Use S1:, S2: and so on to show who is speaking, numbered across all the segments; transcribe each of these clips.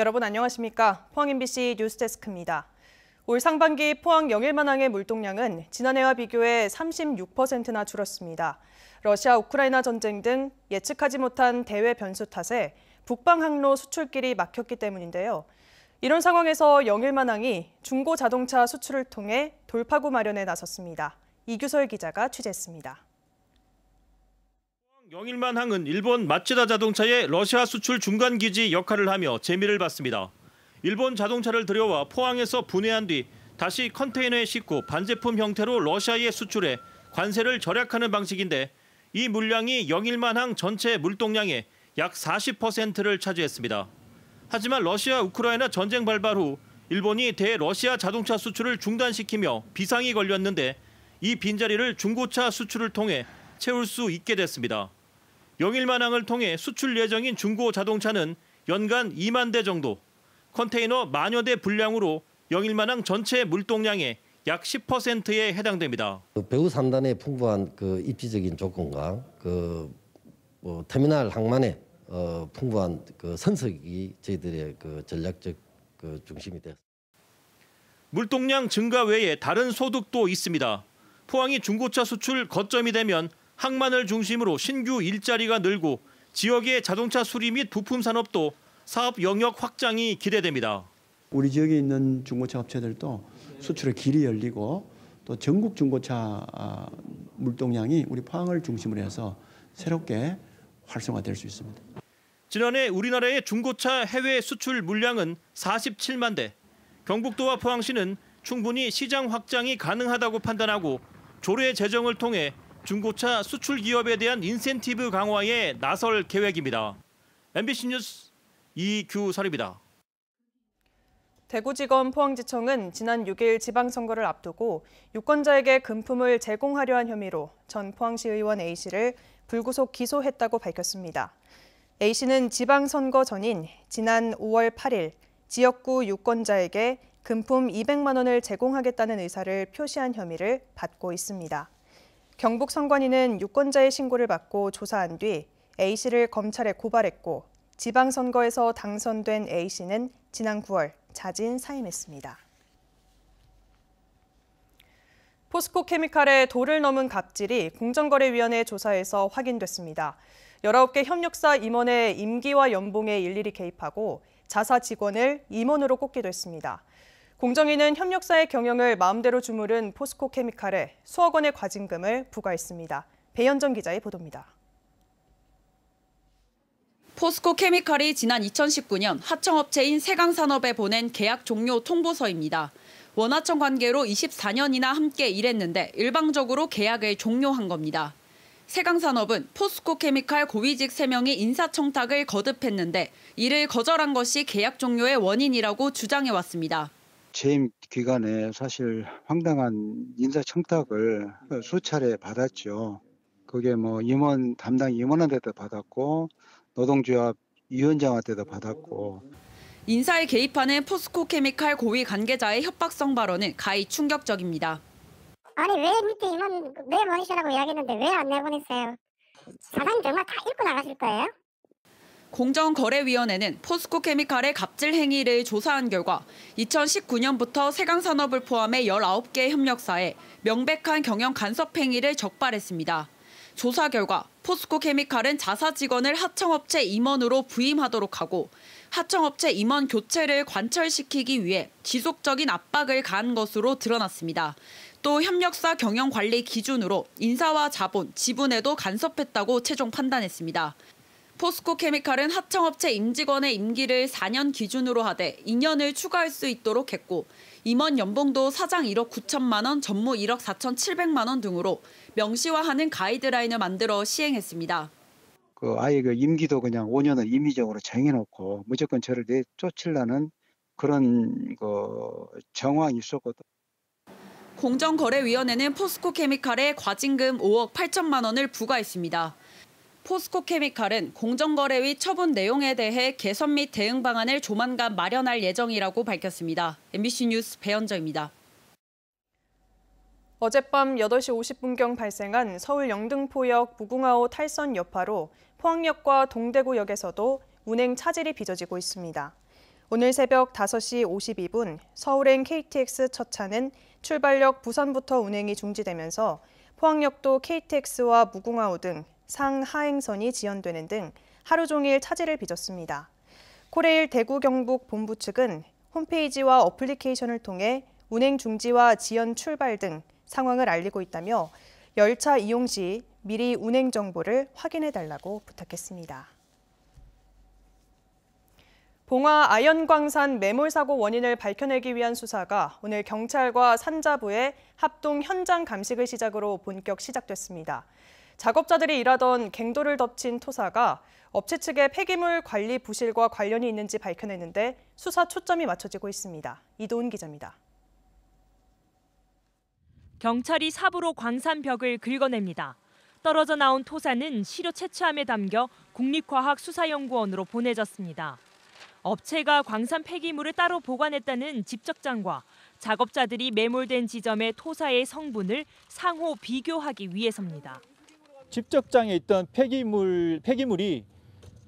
S1: 여러분 안녕하십니까? 포항 MBC 뉴스데스크입니다. 올 상반기 포항 영일만항의 물동량은 지난해와 비교해 36%나 줄었습니다. 러시아 우크라이나 전쟁 등 예측하지 못한 대외 변수 탓에 북방 항로 수출길이 막혔기 때문인데요. 이런 상황에서 영일만항이 중고 자동차 수출을 통해 돌파구 마련에 나섰습니다. 이규설 기자가 취재했습니다.
S2: 영일만 항은 일본 마츠다 자동차의 러시아 수출 중간 기지 역할을 하며 재미를 봤습니다. 일본 자동차를 들여와 포항에서 분해한 뒤 다시 컨테이너에 싣고 반제품 형태로 러시아에 수출해 관세를 절약하는 방식인데 이 물량이 영일만 항 전체 물동량의 약 40%를 차지했습니다. 하지만 러시아 우크라이나 전쟁 발발 후 일본이 대러시아 자동차 수출을 중단시키며 비상이 걸렸는데 이 빈자리를 중고차 수출을 통해 채울 수 있게 됐습니다. 영일만항을 통해 수출 예정인 중고 자동차는 연간 2만 대 정도, 컨테이너 만여 대 분량으로 영일만항 전체 물동량의 약 10%에 해당됩니다.
S3: 그 배후 3단의 풍부한 그 입지적인 조건과 그뭐 터미널 항만의 어 풍부한 그 선석이 저희들의 그 전략적 그 중심이 됐습
S2: 물동량 증가 외에 다른 소득도 있습니다. 포항이 중고차 수출 거점이 되면 항만을 중심으로 신규 일자리가 늘고 지역의 자동차 수리 및 부품 산업도 사업 영역 확장이 기대됩니다.
S3: 우리 지역에 있는 중고차 업체들도 수출의 길이 열리고 또 전국 중고차 아, 물동량이 우리 포항을 중심으로 해서 새롭게 활성화될 수 있습니다.
S2: 지난해 우리나라의 중고차 해외 수출 물량은 47만 대. 경북도와 포항시는 충분히 시장 확장이 가능하다고 판단하고 조례 제정을 통해 중고차 수출 기업에 대한 인센티브 강화에 나설 계획입니다. MBC 뉴스 이규설입니다.
S1: 대구지검 포항지청은 지난 6일 지방선거를 앞두고 유권자에게 금품을 제공하려 한 혐의로 전 포항시 의원 A씨를 불구속 기소했다고 밝혔습니다. A씨는 지방선거 전인 지난 5월 8일 지역구 유권자에게 금품 200만 원을 제공하겠다는 의사를 표시한 혐의를 받고 있습니다. 경북 선관위는 유권자의 신고를 받고 조사한 뒤 A씨를 검찰에 고발했고 지방선거에서 당선된 A씨는 지난 9월 자진 사임했습니다. 포스코 케미칼의 도를 넘은 갑질이 공정거래위원회 조사에서 확인됐습니다. 19개 협력사 임원의 임기와 연봉에 일일이 개입하고 자사 직원을 임원으로 꼽기도 했습니다. 공정위는 협력사의 경영을 마음대로 주무른 포스코케미칼에 수억 원의 과징금을 부과했습니다. 배현정 기자의 보도입니다.
S3: 포스코케미칼이 지난 2019년 하청업체인 세강산업에 보낸 계약 종료 통보서입니다. 원하청 관계로 24년이나 함께 일했는데 일방적으로 계약을 종료한 겁니다. 세강산업은 포스코케미칼 고위직 3명이 인사청탁을 거듭했는데 이를 거절한 것이 계약 종료의 원인이라고 주장해왔습니다. 재임 기간에 사실 황당한 인사청탁을 수차례 받았죠. 그게 뭐 임원 담당 임원한테도 받았고 노동조합 위원장한테도 받았고 인사에 개입하는 포스코 케미칼 고위 관계자의 협박성 발언은 가히 충격적입니다. 아니 왜 밑에 임원 내보내시라고 네 이야기했는데 왜 안 내보냈어요? 사장님 정말 다 읽고 나가실 거예요? 공정거래위원회는 포스코케미칼의 갑질 행위를 조사한 결과 2019년부터 세강산업을 포함해 19개 협력사에 명백한 경영 간섭 행위를 적발했습니다. 조사 결과 포스코케미칼은 자사 직원을 하청업체 임원으로 부임하도록 하고 하청업체 임원 교체를 관철시키기 위해 지속적인 압박을 가한 것으로 드러났습니다. 또 협력사 경영 관리 기준으로 인사와 자본, 지분에도 간섭했다고 최종 판단했습니다. 포스코 케미칼은 하청업체 임직원의 임기를 4년 기준으로 하되 2년을 추가할 수 있도록 했고 임원 연봉도 사장 1억 9천만 원, 전무 1억 4천 7백만 원 등으로 명시화하는 가이드라인을 만들어 시행했습니다. 그 아예 그 임기도 그냥 5년을 임의적으로 정해놓고 무조건 저를 내쫓으려는 그런 그 정황이 있었거든. 공정거래위원회는 포스코 케미칼에 과징금 5억 8천만 원을 부과했습니다. 포스코케미칼은 공정거래위 처분 내용에 대해 개선 및 대응 방안을 조만간 마련할 예정이라고 밝혔습니다. MBC 뉴스 배현정입니다. 어젯밤 8시
S1: 50분경 발생한 서울 영등포역 무궁화호 탈선 여파로 포항역과 동대구역에서도 운행 차질이 빚어지고 있습니다. 오늘 새벽 5시 52분 서울행 KTX 첫 차는 출발역 부산부터 운행이 중지되면서 포항역도 KTX와 무궁화호 등 상하행선이 지연되는 등 하루 종일 차질을 빚었습니다. 코레일 대구 경북 본부 측은 홈페이지와 어플리케이션을 통해 운행 중지와 지연 출발 등 상황을 알리고 있다며 열차 이용 시 미리 운행 정보를 확인해 달라고 부탁했습니다. 봉화 아연광산 매몰 사고 원인을 밝혀내기 위한 수사가 오늘 경찰과 산자부의 합동 현장 감식을 시작으로 본격 시작됐습니다. 작업자들이 일하던 갱도를 덮친 토사가 업체 측의 폐기물 관리 부실과 관련이 있는지 밝혀냈는데 수사 초점이 맞춰지고 있습니다.
S4: 이도훈 기자입니다. 경찰이 삽으로 광산벽을 긁어냅니다. 떨어져 나온 토사는 시료 채취함에 담겨 국립과학수사연구원으로 보내졌습니다. 업체가 광산 폐기물을 따로 보관했다는 집적장과 작업자들이 매몰된 지점의 토사의 성분을 상호 비교하기 위해서입니다.
S2: 집적장에 있던 폐기물 폐기물이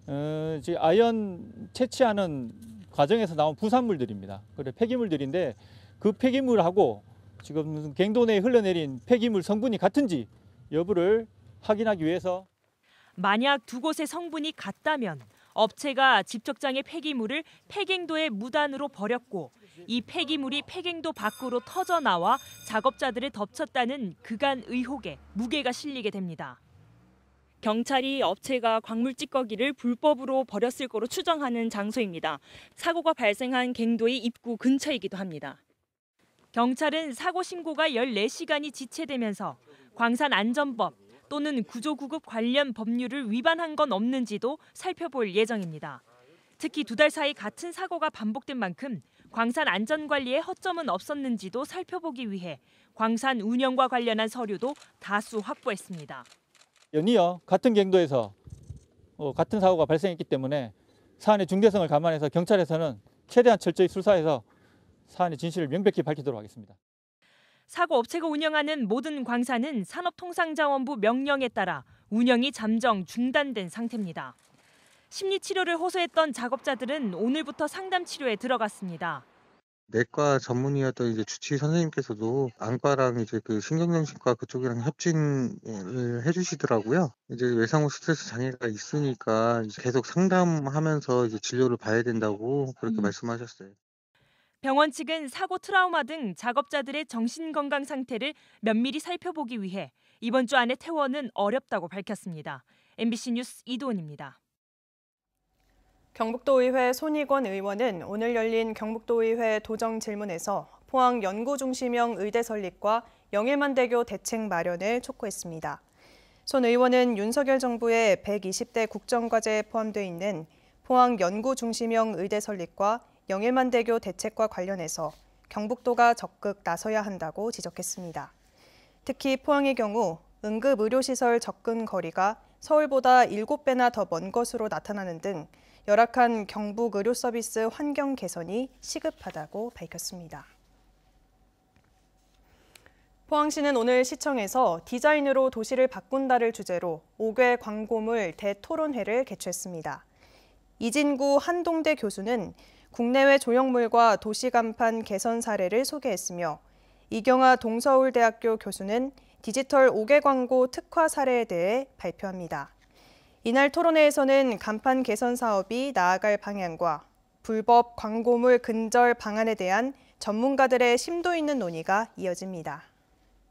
S2: 어, 아연 채취하는 과정에서 나온 부산물들입니다. 그래 폐기물들인데 그 폐기물하고 지금 갱도내에 흘러내린 폐기물 성분이 같은지
S4: 여부를 확인하기 위해서 만약 두 곳의 성분이 같다면 업체가 집적장의 폐기물을 폐갱도에 무단으로 버렸고 이 폐기물이 폐갱도 밖으로 터져 나와 작업자들을 덮쳤다는 그간 의혹에 무게가 실리게 됩니다. 경찰이 업체가 광물 찌꺼기를 불법으로 버렸을 거로 추정하는 장소입니다. 사고가 발생한 갱도의 입구 근처이기도 합니다. 경찰은 사고 신고가 14시간이 지체되면서 광산 안전법 또는 구조구급 관련 법률을 위반한 건 없는지도 살펴볼 예정입니다. 특히 두 달 사이 같은 사고가 반복된 만큼 광산 안전관리에 허점은 없었는지도 살펴보기 위해 광산 운영과 관련한 서류도 다수 확보했습니다.
S2: 연이어 같은 경도에서 어, 같은 사고가 발생했기 때문에 사안의 중대성을 감안해서 경찰에서는 최대한 철저히 수사해서 사안의 진실을 명백히 밝히도록 하겠습니다.
S4: 사고 업체가 운영하는 모든 광산은 산업통상자원부 명령에 따라 운영이 잠정 중단된 상태입니다. 심리 치료를 호소했던 작업자들은 오늘부터 상담 치료에 들어갔습니다.
S2: 내과 전문의였던 이제 주치의 선생님께서도 안과랑 이제 그 신경정신과 그쪽이랑 협진을 해주시더라고요. 이제 외상후 스트레스 장애가 있으니까 계속 상담하면서 이제 진료를 봐야 된다고 그렇게 음. 말씀하셨어요.
S4: 병원 측은 사고 트라우마 등 작업자들의 정신 건강 상태를 면밀히 살펴보기 위해 이번 주 안에 퇴원은 어렵다고 밝혔습니다. MBC 뉴스 이도은입니다.
S1: 경북도의회 손익원 의원은 오늘 열린 경북도의회 도정질문에서 포항 연구중심형 의대 설립과 영일만대교 대책 마련을 촉구했습니다. 손 의원은 윤석열 정부의 120대 국정과제에 포함돼 있는 포항 연구중심형 의대 설립과 영일만대교 대책과 관련해서 경북도가 적극 나서야 한다고 지적했습니다. 특히 포항의 경우 응급의료시설 접근 거리가 서울보다 7배나 더 먼 것으로 나타나는 등 열악한 경북 의료 서비스 환경 개선이 시급하다고 밝혔습니다. 포항시는 오늘 시청에서 디자인으로 도시를 바꾼다를 주제로 5개 광고물 대토론회를 개최했습니다. 이진구 한동대 교수는 국내외 조형물과 도시 간판 개선 사례를 소개했으며 이경아 동서울대학교 교수는 디지털 5개 광고 특화 사례에 대해 발표합니다. 이날 토론회에서는 간판 개선 사업이 나아갈 방향과 불법 광고물 근절 방안에 대한 전문가들의 심도 있는 논의가 이어집니다.